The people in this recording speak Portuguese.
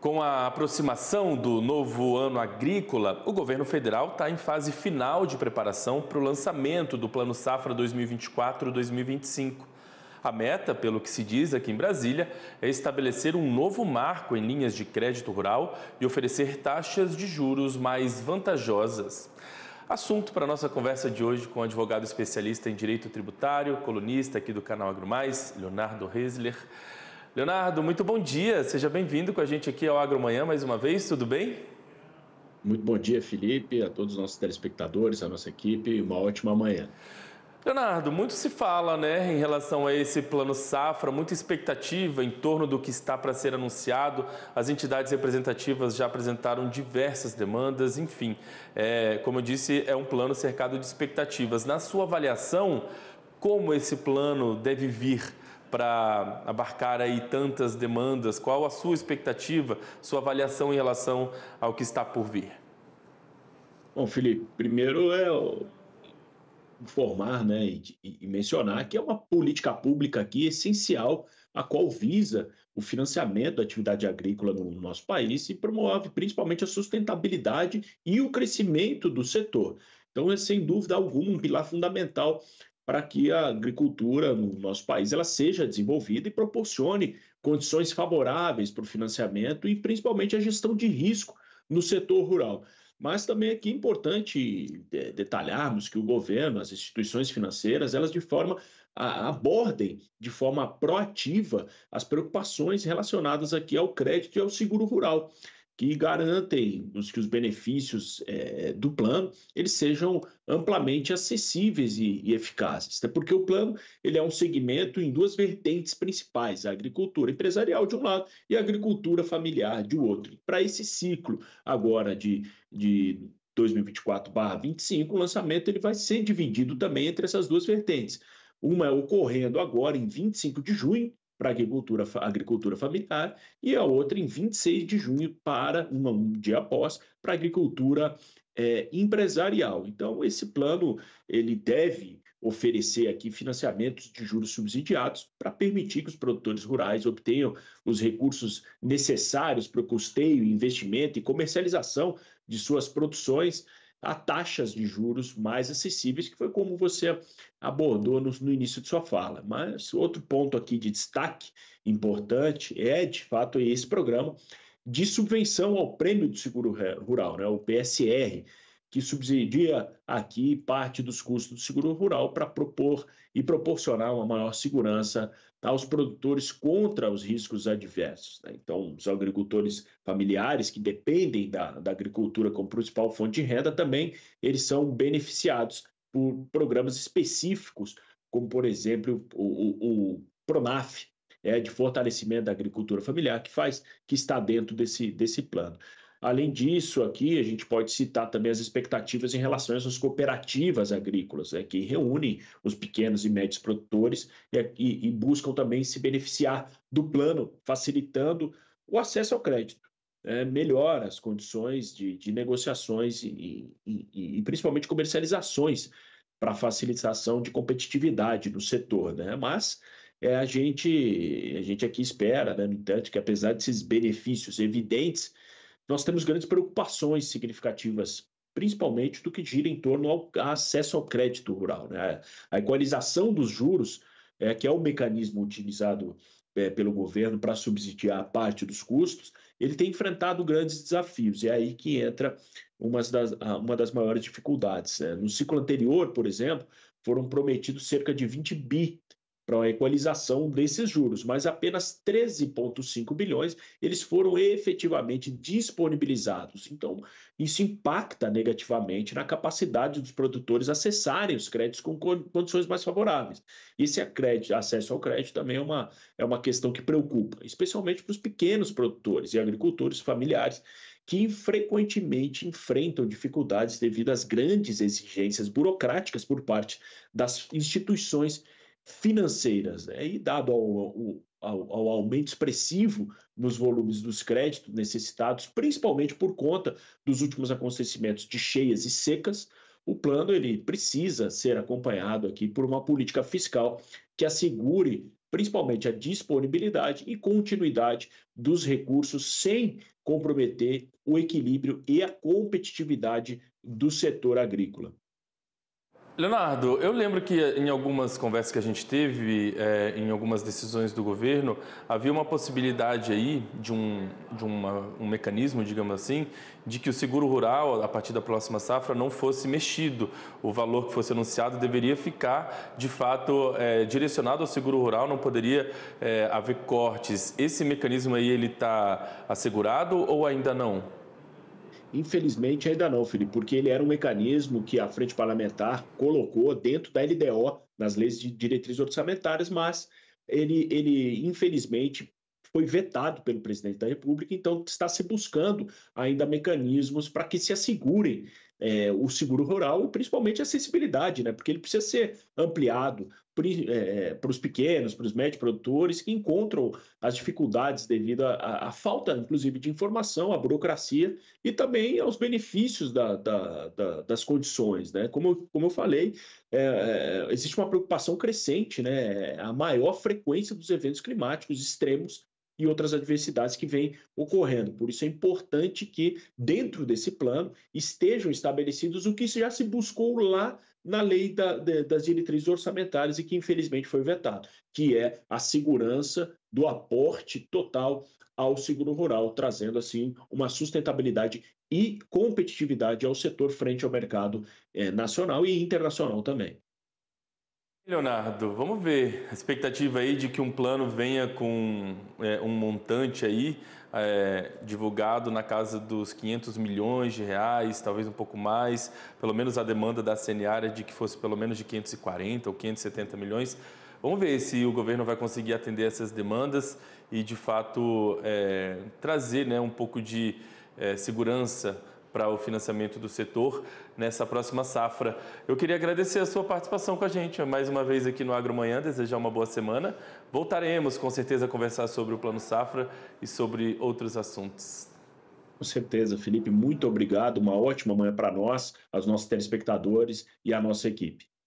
Com a aproximação do novo ano agrícola, o governo federal está em fase final de preparação para o lançamento do Plano Safra 2024-2025. A meta, pelo que se diz aqui em Brasília, é estabelecer um novo marco em linhas de crédito rural e oferecer taxas de juros mais vantajosas. Assunto para a nossa conversa de hoje com o advogado especialista em direito tributário, colunista aqui do canal AgroMais, Leonardo Reisler. Leonardo, muito bom dia. Seja bem-vindo com a gente aqui ao Agromanhã mais uma vez. Tudo bem? Muito bom dia, Felipe, a todos os nossos telespectadores, a nossa equipe. Uma ótima manhã. Leonardo, muito se fala né, em relação a esse plano safra, muita expectativa em torno do que está para ser anunciado. As entidades representativas já apresentaram diversas demandas, enfim. É, como eu disse, é um plano cercado de expectativas. Na sua avaliação, como esse plano deve vir para abarcar aí tantas demandas? Qual a sua expectativa, sua avaliação em relação ao que está por vir? Bom, Felipe, primeiro é informar né, e, e mencionar que é uma política pública aqui essencial, a qual visa o financiamento da atividade agrícola no nosso país e promove principalmente a sustentabilidade e o crescimento do setor. Então, é sem dúvida alguma um pilar fundamental para que a agricultura no nosso país ela seja desenvolvida e proporcione condições favoráveis para o financiamento e principalmente a gestão de risco no setor rural. Mas também aqui é importante é, detalharmos que o governo, as instituições financeiras, elas de forma a, abordem de forma proativa as preocupações relacionadas aqui ao crédito e ao seguro rural que garantem os, que os benefícios é, do plano eles sejam amplamente acessíveis e, e, eficazes. Até né? porque o plano ele é um segmento em duas vertentes principais, a agricultura empresarial de um lado e a agricultura familiar de outro. Para esse ciclo agora de, de 2024-25, o lançamento ele vai ser dividido também entre essas duas vertentes. Uma é ocorrendo agora em 25 de junho para agricultura, agricultura familiar e a outra em 26 de junho para um dia após para agricultura é, empresarial. Então esse plano ele deve oferecer aqui financiamentos de juros subsidiados para permitir que os produtores rurais obtenham os recursos necessários para o custeio, investimento e comercialização de suas produções a taxas de juros mais acessíveis, que foi como você abordou no, no início de sua fala. Mas outro ponto aqui de destaque importante é, de fato, esse programa de subvenção ao prêmio de seguro rural, né, o PSR, que subsidia aqui parte dos custos do seguro rural para propor e proporcionar uma maior segurança aos produtores contra os riscos adversos. Né? Então, os agricultores familiares que dependem da, da agricultura como principal fonte de renda também eles são beneficiados por programas específicos, como por exemplo o, o, o Pronaf, é, de fortalecimento da agricultura familiar que faz que está dentro desse, desse plano. Além disso, aqui a gente pode citar também as expectativas em relação às cooperativas agrícolas, né, que reúnem os pequenos e médios produtores e, e, e buscam também se beneficiar do plano, facilitando o acesso ao crédito. É, melhora as condições de, de negociações e, e, e, e, principalmente comercializações para facilitação de competitividade no setor, né? Mas é, a gente a gente aqui espera, né, no entanto, que apesar desses benefícios evidentes, nós temos grandes preocupações significativas, principalmente do que gira em torno ao acesso ao crédito rural. Né? A equalização dos juros, é, que é o mecanismo utilizado é, pelo governo para subsidiar parte dos custos, ele tem enfrentado grandes desafios, e é aí que entra umas das, uma das maiores dificuldades. Né? No ciclo anterior, por exemplo, foram prometidos cerca de 20 bi para a equalização desses juros, mas apenas 13,5 bilhões eles foram efetivamente disponibilizados. Então, isso impacta negativamente na capacidade dos produtores acessarem os créditos com condições mais favoráveis. Esse crédito, acesso ao crédito também é uma, é uma questão que preocupa, especialmente para os pequenos produtores e agricultores familiares que frequentemente enfrentam dificuldades devido às grandes exigências burocráticas por parte das instituições financeiras. Né? E dado ao, ao, ao, aumento expressivo nos volumes dos créditos necessitados, principalmente por conta dos últimos acontecimentos de cheias e secas, o plano ele precisa ser acompanhado aqui por uma política fiscal que assegure principalmente a disponibilidade e continuidade dos recursos sem comprometer o equilíbrio e a competitividade do setor agrícola. Leonardo, eu lembro que em algumas conversas que a gente teve, é, em algumas decisões do governo, havia uma possibilidade aí de, um, de uma, um mecanismo, digamos assim, de que o seguro rural, a partir da próxima safra, não fosse mexido. O valor que fosse anunciado deveria ficar, de fato, é, direcionado ao seguro rural, não poderia é, haver cortes. Esse mecanismo aí, ele está assegurado ou ainda não? Infelizmente, ainda não, Felipe, porque ele era um mecanismo que a Frente Parlamentar colocou dentro da LDO, nas leis de diretrizes orçamentárias, mas ele, ele infelizmente, foi vetado pelo presidente da República, então está se buscando ainda mecanismos para que se assegurem é, o seguro rural, e principalmente a acessibilidade, né? porque ele precisa ser ampliado para é, é, os pequenos, para os médios produtores que encontram as dificuldades devido à falta, inclusive, de informação, à burocracia e também aos benefícios da, da, da, das condições. Né? Como, como eu falei, é, é, existe uma preocupação crescente, né? a maior frequência dos eventos climáticos extremos e outras adversidades que vêm ocorrendo. Por isso é importante que, dentro desse plano, estejam estabelecidos o que já se buscou lá na lei da, de, das diretrizes orçamentárias e que, infelizmente, foi vetado, que é a segurança do aporte total ao seguro rural, trazendo, assim, uma sustentabilidade e competitividade ao setor frente ao mercado eh, nacional e internacional também. Leonardo, vamos ver a expectativa aí de que um plano venha com é, um montante aí é, divulgado na casa dos 500 milhões de reais, talvez um pouco mais. Pelo menos a demanda da CNA de que fosse pelo menos de 540 ou 570 milhões. Vamos ver se o governo vai conseguir atender essas demandas e de fato é, trazer né, um pouco de é, segurança para o financiamento do setor nessa próxima safra. Eu queria agradecer a sua participação com a gente mais uma vez aqui no Agro Manhã, desejar uma boa semana. Voltaremos com certeza a conversar sobre o Plano Safra e sobre outros assuntos. Com certeza, Felipe, muito obrigado. Uma ótima manhã para nós, aos nossos telespectadores e à nossa equipe.